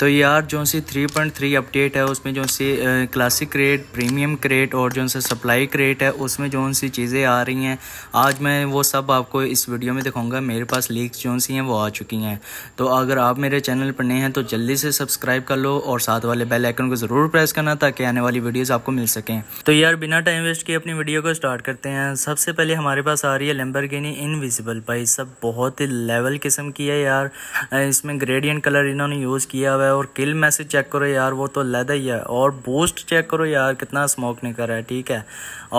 तो यार जो C three point three update है उसमें जो सी क्लासिक रेट प्रीमियम क्रेट और जो सा सप्लाई क्रेट है उसमें जो सी चीज़ें आ रही हैं आज मैं वो सब आपको इस वीडियो में दिखाऊंगा मेरे पास लीक्स जो सी हैं वो आ चुकी हैं तो अगर आप मेरे चैनल पर नए हैं तो जल्दी से सब्सक्राइब कर लो और साथ वाले बेल आइकन को ज़रूर प्रेस करना ताकि आने वाली वीडियोज़ आपको मिल सकें तो यार बिना टाइम वेस्ट किए अपनी वीडियो को स्टार्ट करते हैं सबसे पहले हमारे पास आ रही है लेम्बरगिनी इनविजिबल भाई सब बहुत ही लेवल किस्म की है यार इसमें ग्रेडियंट कलर इन्होंने यूज़ किया हुआ है और किल मैसेज चेक करो यार वो तो लेदा ही है और बूस्ट चेक करो यार कितना स्मोक निकल रहा है ठीक है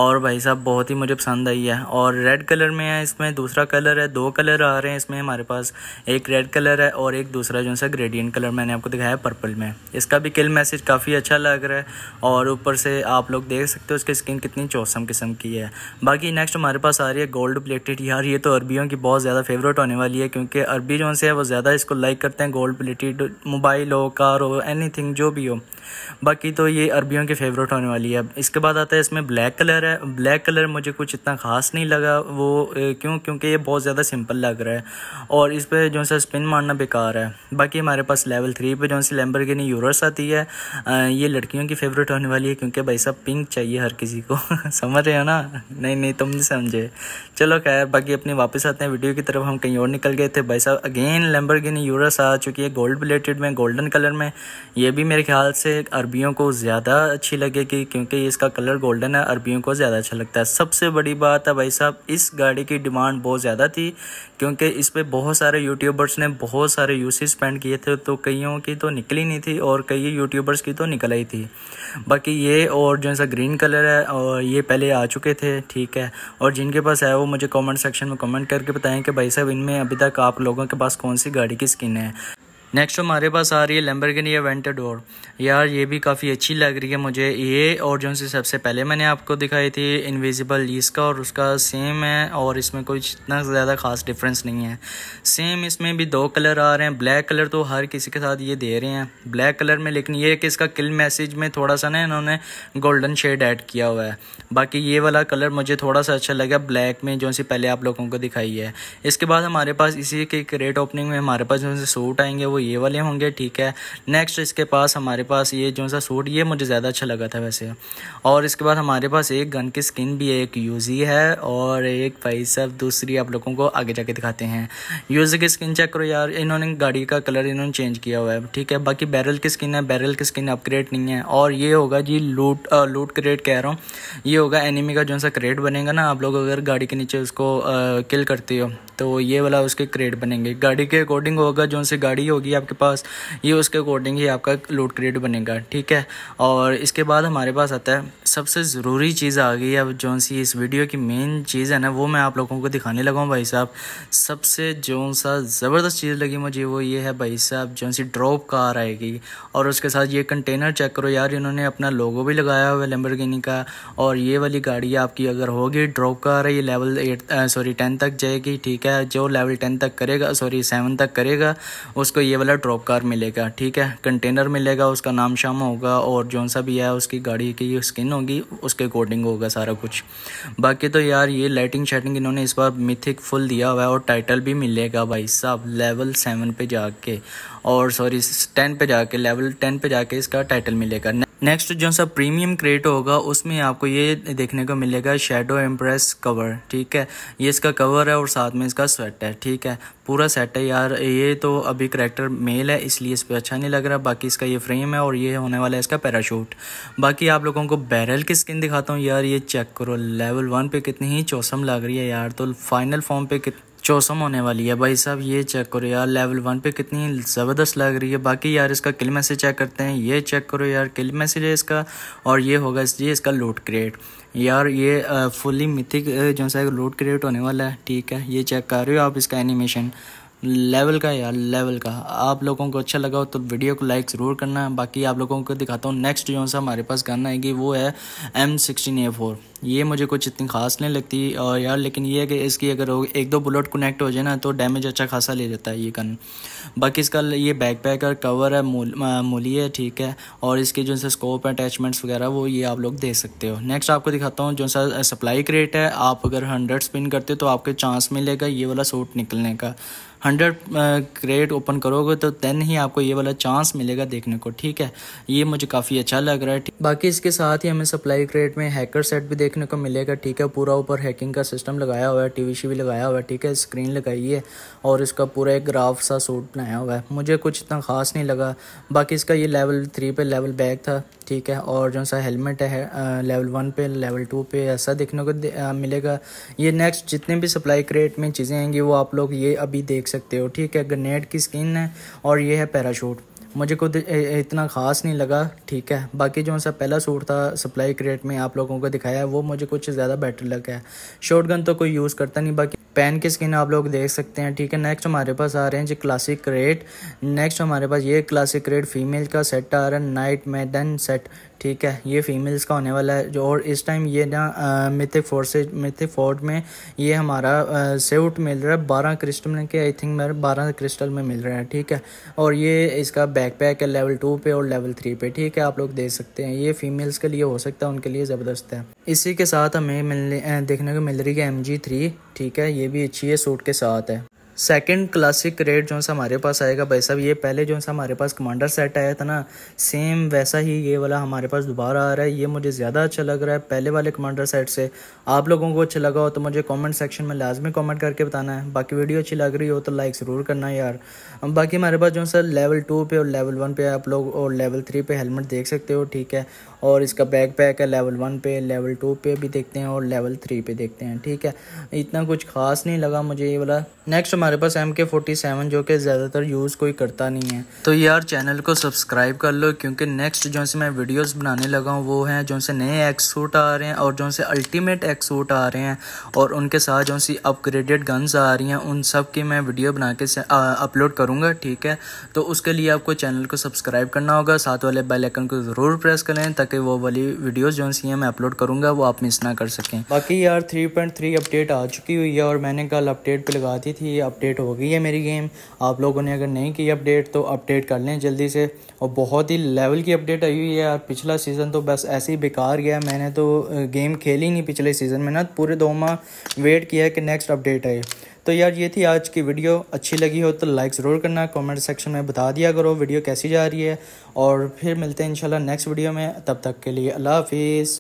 और भाई साहब बहुत ही मुझे पसंद आई है और रेड कलर में है इसमें दूसरा कलर है दो कलर आ रहे हैं इसमें हमारे पास एक रेड कलर है और एक दूसरा जो सा ग्रेडियंट कलर मैंने आपको दिखाया पर्पल में इसका भी किल मैसेज काफ़ी अच्छा लग रहा है और ऊपर से आप लोग देख सकते हो उसकी स्किन कितनी चौसम किस्म की है बाकी नेक्स्ट हमारे पास आ रही है गोल्ड प्लेटेड यार ये तो अरबियों की बहुत ज़्यादा फेवरेट होने वाली है क्योंकि अरबी जो है वो ज़्यादा इसको लाइक करते हैं गोल्ड प्लेटेड मोबाइल हो कार हो एनीथिंग जो भी हो बाकी तो ये अरबियों के फेवरेट होने वाली है इसके बाद आता है इसमें ब्लैक कलर है ब्लैक कलर मुझे कुछ इतना ख़ास नहीं लगा वो क्यों क्योंकि ये बहुत ज़्यादा सिंपल लग रहा है और इस पर जो सा स्पिन मारना बेकार है बाकी हमारे पास लेवल थ्री पर जो सी लेम्बर की यूरस आती है ये लड़कियों की फेवरेट होने वाली है क्योंकि भाई साहब पिंक चाहिए हर किसी को समझ रहे हो ना नहीं नहीं तुम नहीं समझे चलो खैर बाकी अपने वापस आते हैं वीडियो की तरफ हम कहीं और निकल गए थे भाई साहब अगेन लैम्बर यूरस आ चुकी है गोल्ड प्लेटेड में गोल्डन कलर में ये भी मेरे ख्याल से अरबियों को ज़्यादा अच्छी लगेगी क्योंकि इसका कलर गोल्डन है अरबियों को ज़्यादा अच्छा लगता है सबसे बड़ी बात है भाई साहब इस गाड़ी की डिमांड बहुत ज़्यादा थी क्योंकि इस पर बहुत सारे यूट्यूबर्स ने बहुत सारे यूसेज स्पेंड किए थे तो कईयों की तो निकली नहीं थी और कई यूट्यूबर्स की तो निकल आई थी बाकी ये और जो सा ग्रीन कलर है और ये पहले आ चुके थे ठीक है और जिनके पास है वो मुझे कमेंट सेक्शन में कमेंट करके बताएं कि भाई साहब इनमें अभी तक आप लोगों के पास कौन सी गाड़ी की स्किन है नेक्स्ट हमारे पास आ रही है लेम्बरगिनी एवेंटाडोर यार ये भी काफ़ी अच्छी लग रही है मुझे ये और जो सी सबसे पहले मैंने आपको दिखाई थी इनविजिबल इसका और उसका सेम है और इसमें कुछ इतना ज़्यादा खास डिफरेंस नहीं है सेम इसमें भी दो कलर आ रहे हैं ब्लैक कलर तो हर किसी के साथ ये दे रहे हैं ब्लैक कलर में लेकिन ये कि इसका किल मैसेज में थोड़ा सा ना इन्होंने गोल्डन शेड ऐड किया हुआ है बाकी ये वाला कलर मुझे थोड़ा सा अच्छा लगा ब्लैक में जो पहले आप लोगों को दिखाई है इसके बाद हमारे पास इसी के रेट ओपनिंग में हमारे पास जो सूट आएंगे वो ये वाले होंगे ठीक है नेक्स्ट इसके पास हमारे पास ये जो सा सूट ये मुझे ज़्यादा अच्छा लगा था वैसे और इसके बाद हमारे पास एक गन की स्किन भी है एक यूज़ी है और एक भाई सब दूसरी आप लोगों को आगे जाके दिखाते हैं यूज़ी की स्किन चेक करो यार इन्होंने गाड़ी का कलर इन्होंने चेंज किया हुआ है ठीक है बाकी बैरल की स्किन है बैरल की स्किन अपग्रेड नहीं है और ये होगा जी लूट आ, लूट क्रेट कह रहा हूँ ये होगा एनिमी का जो सा क्रेट बनेगा ना आप लोग अगर गाड़ी के नीचे उसको किल करते हो तो ये वाला उसके क्रेट बनेंगे गाड़ी के अकॉर्डिंग होगा जो गाड़ी होगी होगी आपके पास ये उसके अकॉर्डिंग ही आपका लोड क्रिएट बनेगा ठीक है और इसके बाद हमारे पास आता है सबसे ज़रूरी चीज़ आ गई अब जो सी इस वीडियो की मेन चीज़ है ना वो मैं आप लोगों को दिखाने लगा हूँ भाई साहब सबसे जो सा ज़बरदस्त चीज़ लगी मुझे वो ये है भाई साहब जो सी ड्रॉप कार आएगी और उसके साथ ये कंटेनर चेक करो यार इन्होंने अपना लोगो भी लगाया हुआ है लेम्बरगिनी का और ये वाली गाड़ी आपकी अगर होगी ड्रॉप कार है ये लेवल एट सॉरी टेन तक जाएगी ठीक है जो लेवल टेन तक करेगा सॉरी सेवन तक करेगा उसको ये वाला ड्रॉप कार मिलेगा ठीक है कंटेनर मिलेगा उसका नाम शाम होगा और जो सा भी है उसकी गाड़ी की स्किन होगी उसके अकॉर्डिंग होगा सारा कुछ बाकी तो यार ये लाइटिंग शाइटिंग इन्होंने इस बार मिथिक फुल दिया हुआ है और टाइटल भी मिलेगा भाई साहब लेवल सेवन पे जाके और सॉरी टेन पे जाके लेवल टेन पे जाके इसका टाइटल मिलेगा नेक्स्ट जो सा प्रीमियम क्रेट होगा उसमें आपको ये देखने को मिलेगा शेडो एम्प्रेस कवर ठीक है ये इसका कवर है और साथ में इसका स्वेट है ठीक है पूरा सेट है यार ये तो अभी करेक्टर मेल है इसलिए इस पर अच्छा नहीं लग रहा बाकी इसका ये फ्रेम है और ये होने वाला है इसका पैराशूट बाकी आप लोगों को बैरल की स्किन दिखाता हूँ यार ये चेक करो लेवल वन पे कितनी ही चौसम लग रही है यार तो फाइनल फॉर्म पे कित चौसम होने वाली है भाई साहब ये चेक करो यार लेवल वन पे कितनी ज़बरदस्त लग रही है बाकी यार इसका किल मैसेज चेक करते हैं ये चेक करो यार किल मैसेज है इसका और ये होगा जी इसका लूट क्रिएट यार ये फुली मिथिक जो सा लूट क्रिएट होने वाला है ठीक है ये चेक कर रहे हो आप इसका एनिमेशन लेवल का यार लेवल का आप लोगों को अच्छा लगा हो तो वीडियो को लाइक ज़रूर करना बाकी आप लोगों को दिखाता हूँ नेक्स्ट जो सा हमारे पास गन आएगी वो है एम सिक्सटीन ए फोर ये मुझे कुछ इतनी खास नहीं लगती और यार लेकिन ये है कि इसकी अगर एक दो बुलेट कनेक्ट हो जाए ना तो डैमेज अच्छा खासा ले जाता है ये गन बाकी इसका ये बैक पैक और कवर है मूली है ठीक है और इसके जो सा स्कोप है अटैचमेंट्स वगैरह वो ये आप लोग दे सकते हो नेक्स्ट आपको दिखाता हूँ जो सा सप्लाई क्रेट है आप अगर हंड्रेड स्पिन करते हो तो आपके चांस मिलेगा ये वाला सूट निकलने का हंड्रेड क्रेट ओपन करोगे तो देन ही आपको ये वाला चांस मिलेगा देखने को ठीक है ये मुझे काफ़ी अच्छा लग रहा है बाकी इसके साथ ही हमें सप्लाई क्रेट में हैकर सेट भी देख देखने को मिलेगा ठीक है पूरा ऊपर हैकिंग का सिस्टम लगाया हुआ है टी वी शीवी लगाया हुआ है ठीक है स्क्रीन लगाई है और इसका पूरा एक ग्राफ सा सूट बनाया हुआ है मुझे कुछ इतना ख़ास नहीं लगा बाकी इसका ये लेवल थ्री पे लेवल बैग था ठीक है और जो सा हेलमेट है लेवल वन पे लेवल टू पे ऐसा देखने को मिलेगा ये नेक्स्ट जितने भी सप्लाई क्रेट में चीज़ें आएंगी वो आप लोग ये अभी देख सकते हो ठीक है ग्रेनेड की स्किन है और ये है पैराशूट मुझे खुद इतना ख़ास नहीं लगा ठीक है बाकी जो सा पहला सूट था सप्लाई क्रेट में आप लोगों को दिखाया है वो मुझे कुछ ज़्यादा बेटर लगा है शॉर्ट गन तो कोई यूज़ करता नहीं बाकी पेन की स्किन आप लोग देख सकते हैं ठीक है नेक्स्ट हमारे पास आ रहे हैं जी क्लासिक रेट नेक्स्ट हमारे पास ये क्लासिक रेट फीमेल का सेट आ रहा है नाइट मैडन सेट ठीक है ये फीमेल्स का होने वाला है जो और इस टाइम ये ना मिथिक फोर्ट से मिथिक फोर्ट में ये हमारा सेवट मिल रहा है बारह क्रिस्टल में के आई थिंक मेरे बारह क्रिस्टल में मिल रहा है ठीक है और ये इसका बैक पैक है लेवल टू पे और लेवल थ्री पे ठीक है आप लोग देख सकते हैं ये फीमेल्स के लिए हो सकता है उनके लिए ज़बरदस्त है इसी के साथ हमें मिलने देखने को मिल रही है एम जी थ्री ठीक है ये भी अच्छी है सूट के साथ है सेकंड क्लासिक रेड जो सा हमारे पास आएगा भाई साहब ये पहले जो सा हमारे पास कमांडर सेट आया था ना सेम वैसा ही ये वाला हमारे पास दोबारा आ रहा है ये मुझे ज़्यादा अच्छा लग रहा है पहले वाले कमांडर सेट से आप लोगों को अच्छा लगा हो तो मुझे कमेंट सेक्शन में लाजमी कमेंट करके बताना है बाकी वीडियो अच्छी लग रही हो तो लाइक ज़रूर करना यार बाकी हमारे पास जो सर लेवल टू पे और लेवल वन पे आप लोग और लेवल थ्री पे हेलमेट देख सकते हो ठीक है और इसका बैक पैक है लेवल वन पे लेवल टू पे भी देखते हैं और लेवल थ्री पे देखते हैं ठीक है इतना कुछ खास नहीं लगा मुझे ये वाला नेक्स्ट हमारे हमारे पास एम के फोर्टी सेवन जो कि ज़्यादातर यूज़ कोई करता नहीं है तो यार चैनल को सब्सक्राइब कर लो क्योंकि नेक्स्ट जो से मैं वीडियोस बनाने लगा हूँ वो हैं जो से नए एक्स सूट आ रहे हैं और जो से अल्टीमेट एक्स सूट आ रहे हैं और उनके साथ जो सी अपग्रेडेड गन्स आ रही हैं उन सब की मैं वीडियो बना के अपलोड करूँगा ठीक है तो उसके लिए आपको चैनल को सब्सक्राइब करना होगा साथ वाले बेल को ज़रूर प्रेस करें ताकि वो वाली वीडियोज़ जो सी हैं मैं अपलोड करूँगा वो आप मिस ना कर सकें बाकी यार थ्री अपडेट आ चुकी हुई है और मैंने कल अपडेट पर लगा दी थी अब अपडेट हो गई है मेरी गेम आप लोगों ने अगर नहीं की अपडेट तो अपडेट कर लें जल्दी से और बहुत ही लेवल की अपडेट आई हुई है यार पिछला सीज़न तो बस ऐसे ही बेकार गया मैंने तो गेम खेली नहीं पिछले सीज़न में ना पूरे दो माह वेट किया कि नेक्स्ट अपडेट आए तो यार ये थी आज की वीडियो अच्छी लगी हो तो लाइक ज़रूर करना कमेंट सेक्शन में बता दिया करो वीडियो कैसी जा रही है और फिर मिलते हैं इंशाल्लाह नेक्स्ट वीडियो में तब तक के लिए अल्लाह हाफिज़